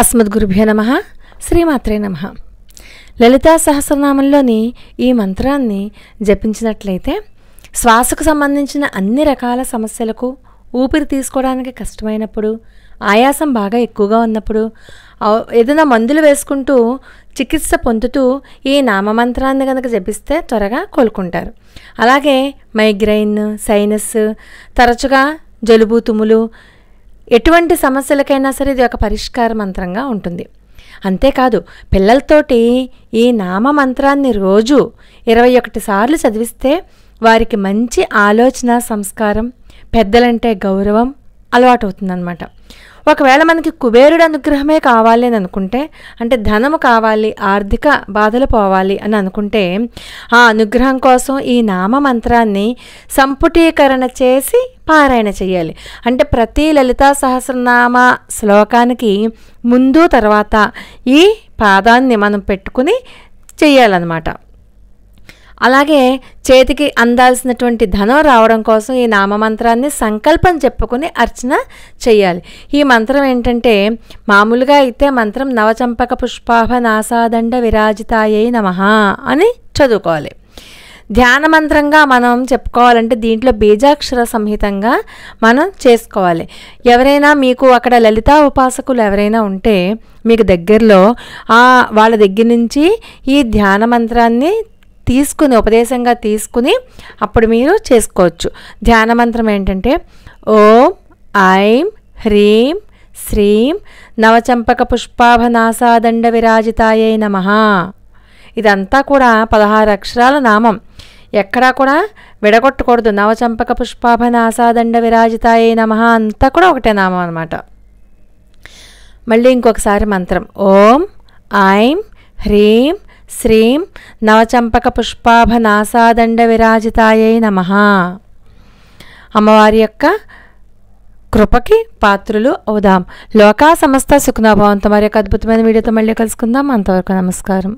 అస్మద్గురుభ్యో నమ శ్రీమాత్రే నమ లలితా సహస్రనామంలోని ఈ మంత్రాన్ని జపించినట్లయితే శ్వాసకు సంబంధించిన అన్ని రకాల సమస్యలకు ఊపిరి తీసుకోవడానికి కష్టమైనప్పుడు ఆయాసం బాగా ఎక్కువగా ఉన్నప్పుడు ఏదైనా మందులు వేసుకుంటూ చికిత్స పొందుతూ ఈ నామమంత్రాన్ని కనుక జపిస్తే త్వరగా కోలుకుంటారు అలాగే మైగ్రైన్ సైనస్ తరచుగా జలుబు తుములు ఎటువంటి సమస్యలకైనా సరే ఇది ఒక పరిష్కార మంత్రంగా ఉంటుంది అంతేకాదు పిల్లలతోటి ఈ నామ మంత్రాన్ని రోజు ఇరవై ఒకటి సార్లు చదివిస్తే వారికి మంచి ఆలోచన సంస్కారం పెద్దలంటే గౌరవం అలవాటు అవుతుందన్నమాట ఒకవేళ మనకి కుబేరుడు అనుగ్రహమే కావాలి అని అనుకుంటే అంటే ధనము కావాలి ఆర్థిక బాధలు పోవాలి అని అనుకుంటే ఆ అనుగ్రహం కోసం ఈ నామ మంత్రాన్ని సంపుటీకరణ చేసి పారాయణ చేయాలి అంటే ప్రతి లలితా సహస్రనామ శ్లోకానికి ముందు తర్వాత ఈ పాదాన్ని మనం పెట్టుకుని చేయాలన్నమాట అలాగే చేతికి అందాల్సినటువంటి ధనం రావడం కోసం ఈ నామమంత్రాన్ని సంకల్పం చెప్పుకుని అర్చన చేయాలి ఈ మంత్రం ఏంటంటే మామూలుగా అయితే మంత్రం నవచంపక పుష్పాభ నాసాదండ విరాజితాయై నమ అని చదువుకోవాలి ధ్యాన మంత్రంగా మనం చెప్పుకోవాలంటే దీంట్లో బీజాక్షర సంహితంగా మనం చేసుకోవాలి ఎవరైనా మీకు అక్కడ లలితా ఉపాసకులు ఎవరైనా ఉంటే మీకు దగ్గరలో వాళ్ళ దగ్గర నుంచి ఈ ధ్యాన మంత్రాన్ని తీసుకుని ఉపదేశంగా తీసుకుని అప్పుడు మీరు చేసుకోవచ్చు ధ్యాన మంత్రం ఏంటంటే ఓం ఐం హ్రీం శ్రీం నవచంపక పుష్పాభనాసాదండ విరాజితాయై నమ ఇదంతా కూడా పదహారు అక్షరాల నామం ఎక్కడా కూడా విడగొట్టకూడదు నవచంపక పుష్పాభనాసాదండ విరాజితాయే నమ అంతా కూడా ఒకటే నామం అనమాట మళ్ళీ ఇంకొకసారి మంత్రం ఓం ఐం హ్రీం శ్రీం నవచంపక నాసాదండ విరాజితాయై నమ అమ్మవారి యొక్క కృపకి పాత్రులు అవుదాం లోకా సమస్త సుఖనాభావంతో మరి యొక్క అద్భుతమైన వీడియోతో మళ్ళీ కలుసుకుందాం అంతవరకు నమస్కారం